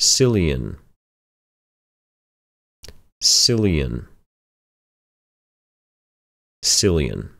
Cillian. Cillian. Cillian.